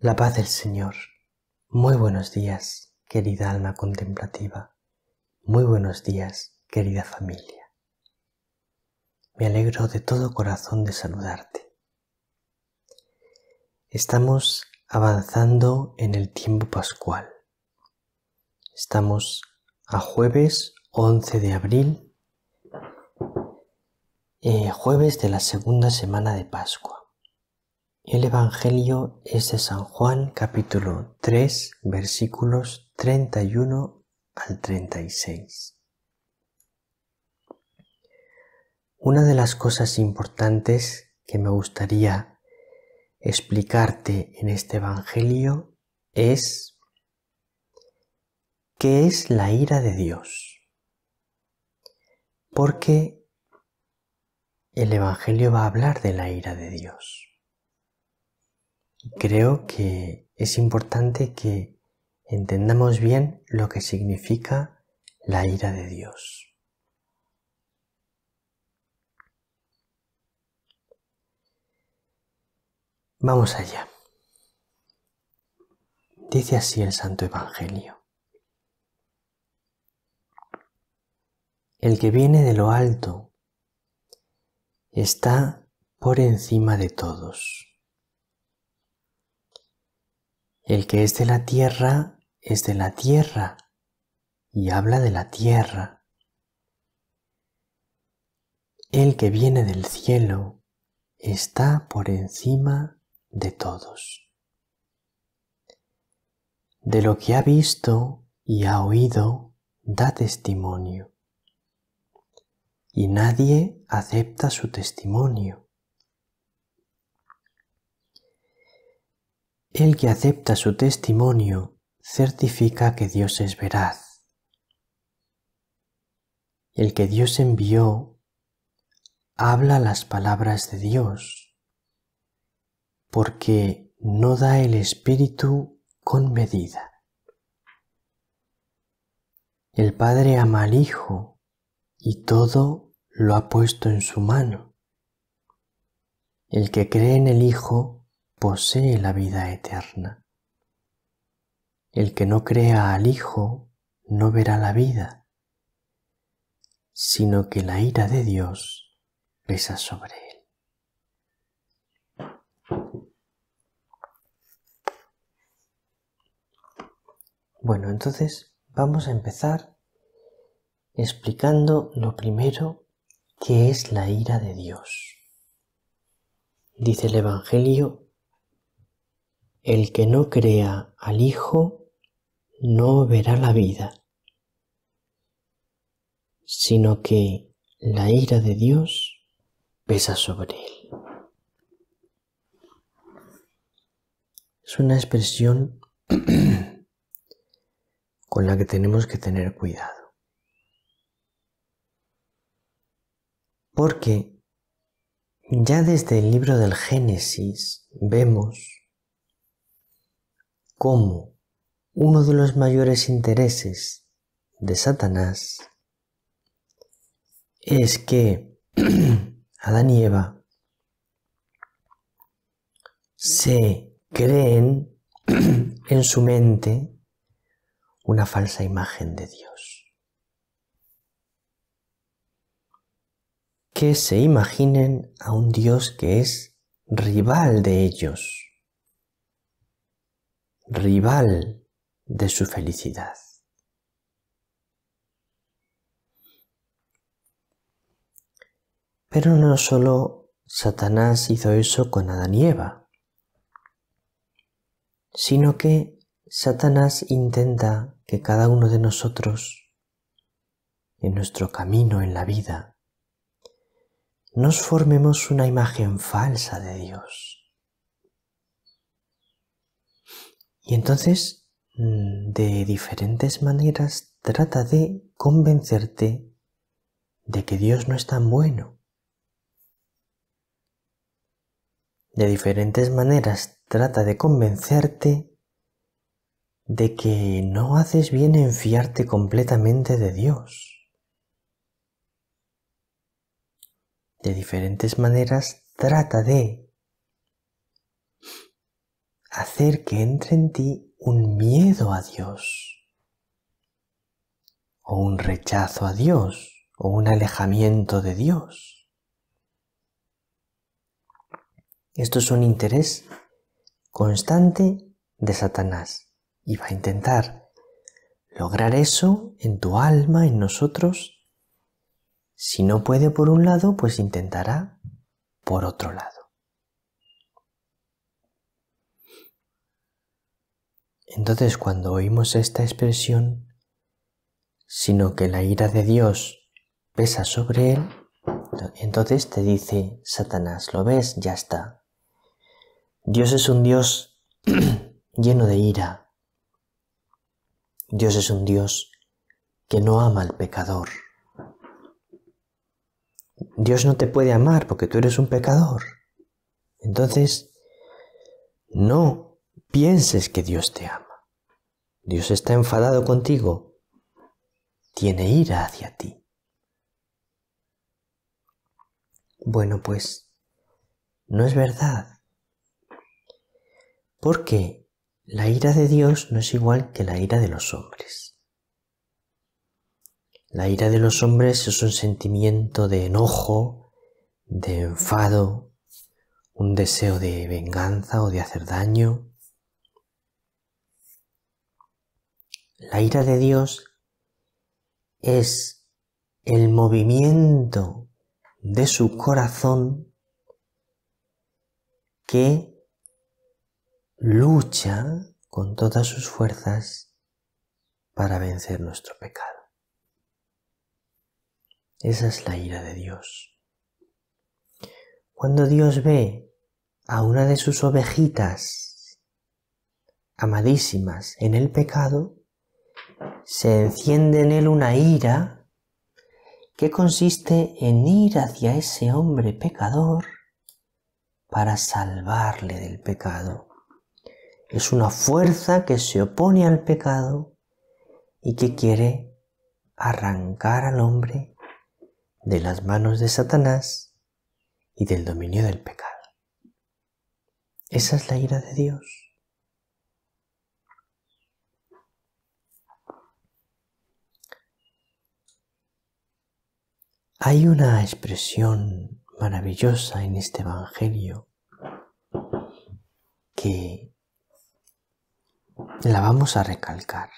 La paz del Señor. Muy buenos días, querida alma contemplativa. Muy buenos días, querida familia. Me alegro de todo corazón de saludarte. Estamos avanzando en el tiempo pascual. Estamos a jueves 11 de abril, eh, jueves de la segunda semana de Pascua. El Evangelio es de San Juan capítulo 3 versículos 31 al 36. Una de las cosas importantes que me gustaría explicarte en este Evangelio es qué es la ira de Dios. Porque el Evangelio va a hablar de la ira de Dios creo que es importante que entendamos bien lo que significa la ira de Dios. Vamos allá. Dice así el Santo Evangelio. El que viene de lo alto está por encima de todos. El que es de la tierra es de la tierra y habla de la tierra. El que viene del cielo está por encima de todos. De lo que ha visto y ha oído, da testimonio. Y nadie acepta su testimonio. El que acepta su testimonio certifica que Dios es veraz. El que Dios envió habla las palabras de Dios, porque no da el Espíritu con medida. El Padre ama al Hijo y todo lo ha puesto en su mano. El que cree en el Hijo posee la vida eterna. El que no crea al Hijo no verá la vida, sino que la ira de Dios pesa sobre él. Bueno, entonces vamos a empezar explicando lo primero que es la ira de Dios. Dice el Evangelio el que no crea al Hijo no verá la vida, sino que la ira de Dios pesa sobre él. Es una expresión con la que tenemos que tener cuidado. Porque ya desde el libro del Génesis vemos como uno de los mayores intereses de Satanás es que Adán y Eva se creen en su mente una falsa imagen de Dios. Que se imaginen a un Dios que es rival de ellos rival de su felicidad. Pero no solo Satanás hizo eso con Adán y Eva, sino que Satanás intenta que cada uno de nosotros, en nuestro camino en la vida, nos formemos una imagen falsa de Dios. Y entonces, mm, de diferentes maneras, trata de convencerte de que Dios no es tan bueno. De diferentes maneras, trata de convencerte de que no haces bien en fiarte completamente de Dios. De diferentes maneras, trata de hacer que entre en ti un miedo a Dios, o un rechazo a Dios, o un alejamiento de Dios. Esto es un interés constante de Satanás y va a intentar lograr eso en tu alma, en nosotros. Si no puede por un lado, pues intentará por otro lado. Entonces cuando oímos esta expresión, sino que la ira de Dios pesa sobre él, entonces te dice Satanás, lo ves, ya está. Dios es un Dios lleno de ira. Dios es un Dios que no ama al pecador. Dios no te puede amar porque tú eres un pecador. Entonces, no pienses que Dios te ama. Dios está enfadado contigo, tiene ira hacia ti. Bueno, pues no es verdad, porque la ira de Dios no es igual que la ira de los hombres. La ira de los hombres es un sentimiento de enojo, de enfado, un deseo de venganza o de hacer daño, La ira de Dios es el movimiento de su corazón que lucha con todas sus fuerzas para vencer nuestro pecado. Esa es la ira de Dios. Cuando Dios ve a una de sus ovejitas amadísimas en el pecado, se enciende en él una ira que consiste en ir hacia ese hombre pecador para salvarle del pecado. Es una fuerza que se opone al pecado y que quiere arrancar al hombre de las manos de Satanás y del dominio del pecado. Esa es la ira de Dios. Hay una expresión maravillosa en este Evangelio que la vamos a recalcar.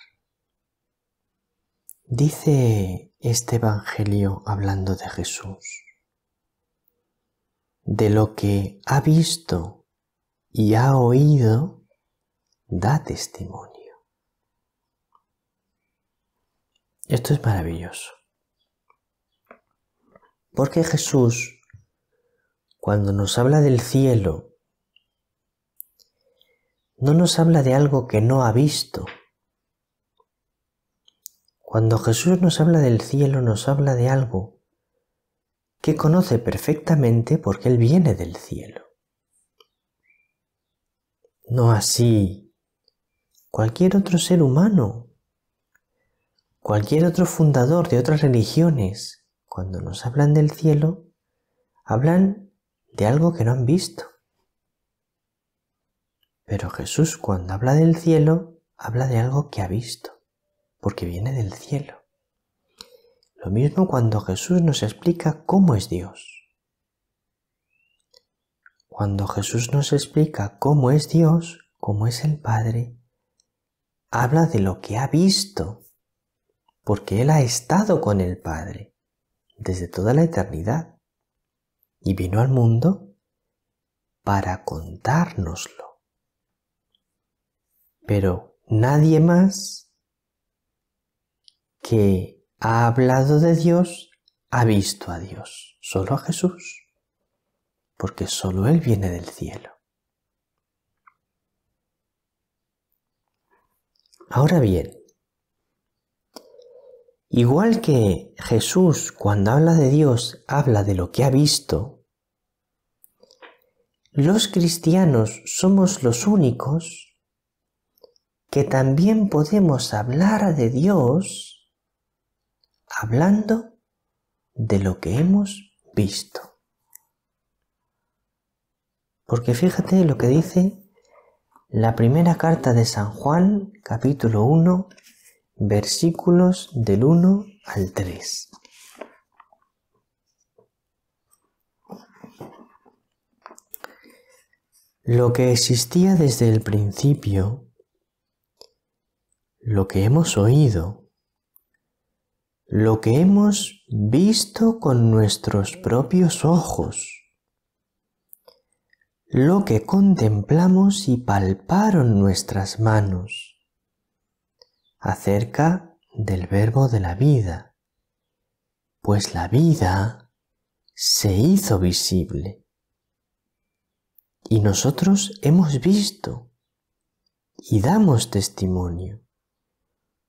Dice este Evangelio hablando de Jesús, de lo que ha visto y ha oído, da testimonio. Esto es maravilloso. Porque Jesús, cuando nos habla del cielo, no nos habla de algo que no ha visto. Cuando Jesús nos habla del cielo, nos habla de algo que conoce perfectamente porque Él viene del cielo. No así cualquier otro ser humano, cualquier otro fundador de otras religiones cuando nos hablan del cielo, hablan de algo que no han visto. Pero Jesús cuando habla del cielo, habla de algo que ha visto, porque viene del cielo. Lo mismo cuando Jesús nos explica cómo es Dios. Cuando Jesús nos explica cómo es Dios, cómo es el Padre, habla de lo que ha visto, porque Él ha estado con el Padre desde toda la eternidad y vino al mundo para contárnoslo. Pero nadie más que ha hablado de Dios ha visto a Dios, solo a Jesús, porque solo Él viene del cielo. Ahora bien, Igual que Jesús cuando habla de Dios habla de lo que ha visto, los cristianos somos los únicos que también podemos hablar de Dios hablando de lo que hemos visto. Porque fíjate lo que dice la primera carta de San Juan, capítulo 1, versículos del 1 al 3. Lo que existía desde el principio, lo que hemos oído, lo que hemos visto con nuestros propios ojos, lo que contemplamos y palparon nuestras manos acerca del verbo de la vida, pues la vida se hizo visible. Y nosotros hemos visto y damos testimonio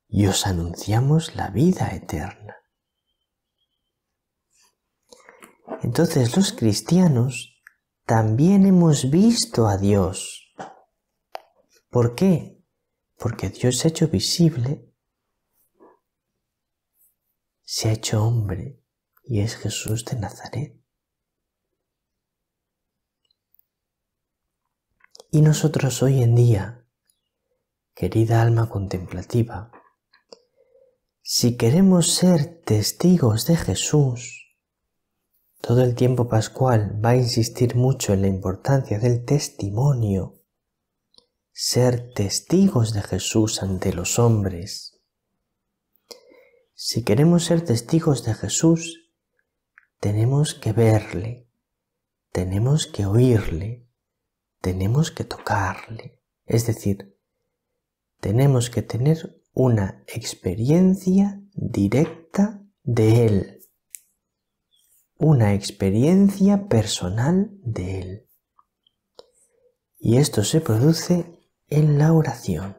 y os anunciamos la vida eterna. Entonces los cristianos también hemos visto a Dios. ¿Por qué? porque Dios se ha hecho visible, se ha hecho hombre y es Jesús de Nazaret. Y nosotros hoy en día, querida alma contemplativa, si queremos ser testigos de Jesús, todo el tiempo pascual va a insistir mucho en la importancia del testimonio ser testigos de Jesús ante los hombres. Si queremos ser testigos de Jesús, tenemos que verle, tenemos que oírle, tenemos que tocarle. Es decir, tenemos que tener una experiencia directa de Él, una experiencia personal de Él. Y esto se produce en la oración.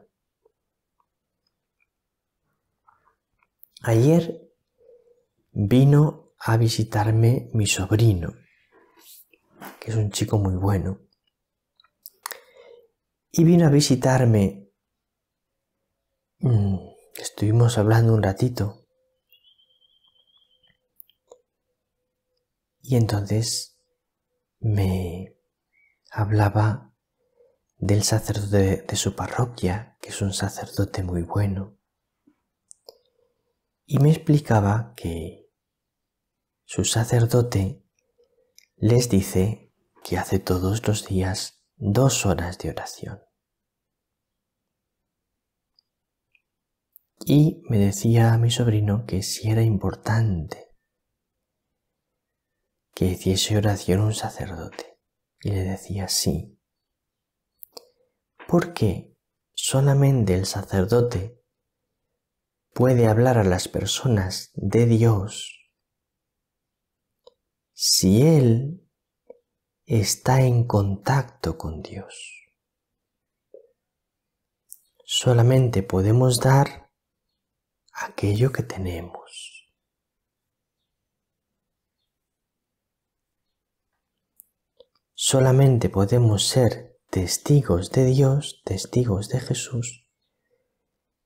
Ayer vino a visitarme mi sobrino, que es un chico muy bueno, y vino a visitarme. Mm, estuvimos hablando un ratito. Y entonces me hablaba del sacerdote de, su parroquia, que es un sacerdote muy bueno, y me explicaba que su sacerdote les dice que hace todos los días dos horas de oración. Y me decía a mi sobrino que si era importante que hiciese oración un sacerdote. Y le decía sí, porque solamente el sacerdote puede hablar a las personas de Dios si Él está en contacto con Dios. Solamente podemos dar aquello que tenemos. Solamente podemos ser testigos de Dios, testigos de Jesús,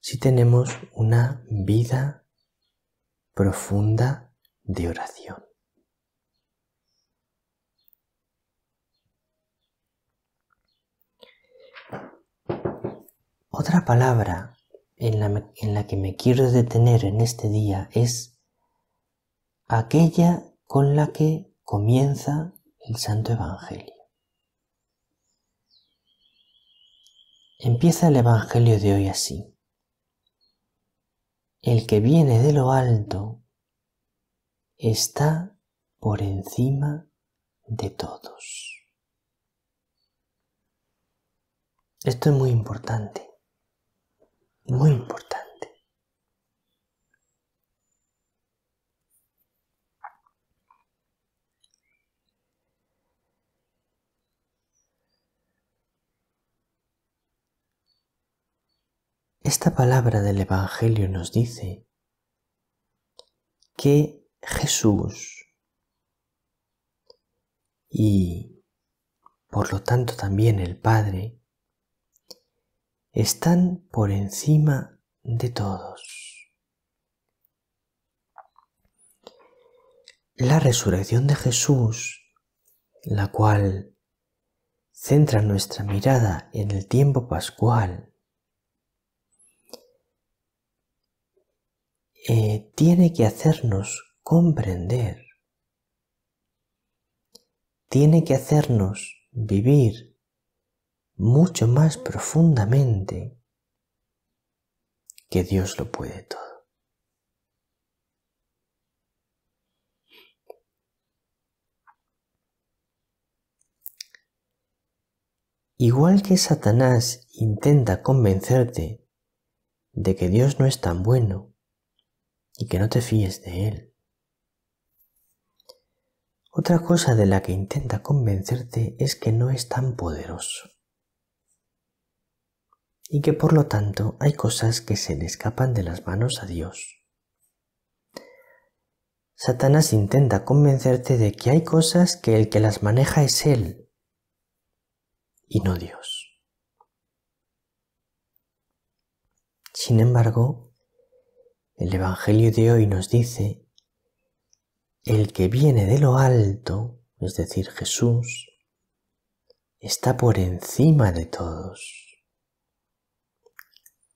si tenemos una vida profunda de oración. Otra palabra en la, que me quiero detener en este día es aquella con la que comienza el Santo Evangelio. Empieza el Evangelio de hoy así. El que viene de lo alto está por encima de todos. Esto es muy importante, muy importante. Esta palabra del Evangelio nos dice que Jesús y por lo tanto también el Padre están por encima de todos. La resurrección de Jesús, la cual centra nuestra mirada en el tiempo pascual, Eh, tiene que hacernos comprender, tiene que hacernos vivir mucho más profundamente que Dios lo puede todo. Igual que Satanás intenta convencerte de que Dios no es tan bueno, y que no te fíes de él. Otra cosa de la que intenta convencerte es que no es tan poderoso y que por lo tanto hay cosas que se le escapan de las manos a Dios. Satanás intenta convencerte de que hay cosas que el que las maneja es Él y no Dios. Sin embargo, el Evangelio de hoy nos dice, el que viene de lo alto, es decir, Jesús, está por encima de todos,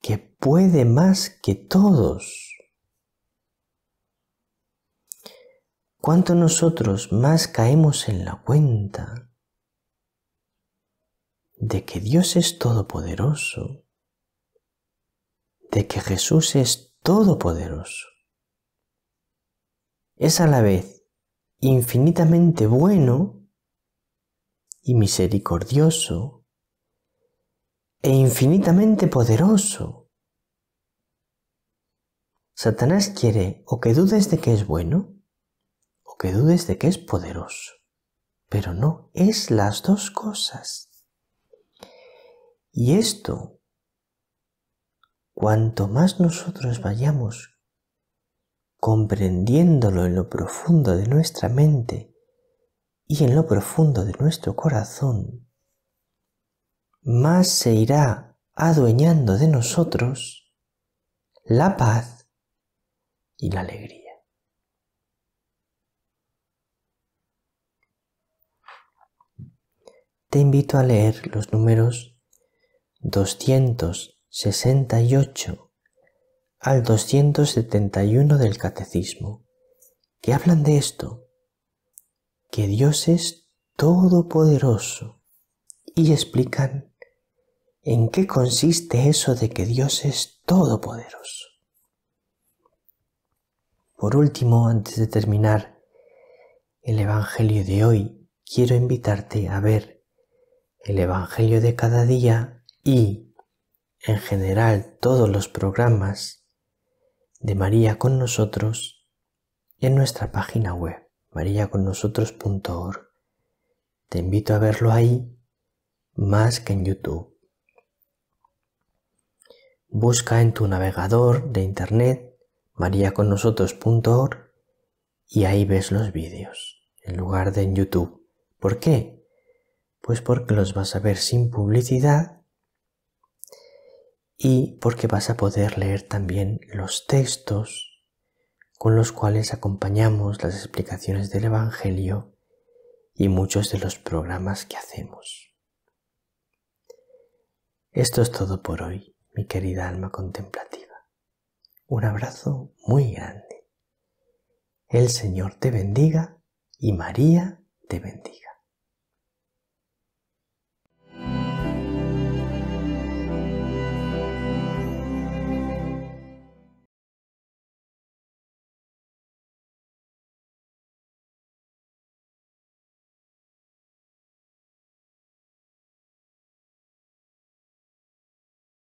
que puede más que todos. ¿Cuánto nosotros más caemos en la cuenta de que Dios es todopoderoso, de que Jesús es todopoderoso. Es a la vez infinitamente bueno y misericordioso e infinitamente poderoso. Satanás quiere o que dudes de que es bueno o que dudes de que es poderoso, pero no, es las dos cosas. Y esto cuanto más nosotros vayamos comprendiéndolo en lo profundo de nuestra mente y en lo profundo de nuestro corazón, más se irá adueñando de nosotros la paz y la alegría. Te invito a leer los números 200 68 al 271 del Catecismo, que hablan de esto, que Dios es todopoderoso, y explican en qué consiste eso de que Dios es todopoderoso. Por último, antes de terminar el Evangelio de hoy, quiero invitarte a ver el Evangelio de cada día y en general todos los programas de María con nosotros en nuestra página web mariaconnosotros.org. Te invito a verlo ahí más que en YouTube. Busca en tu navegador de internet mariaconnosotros.org y ahí ves los vídeos en lugar de en YouTube. ¿Por qué? Pues porque los vas a ver sin publicidad y porque vas a poder leer también los textos con los cuales acompañamos las explicaciones del Evangelio y muchos de los programas que hacemos. Esto es todo por hoy, mi querida alma contemplativa. Un abrazo muy grande. El Señor te bendiga y María te bendiga.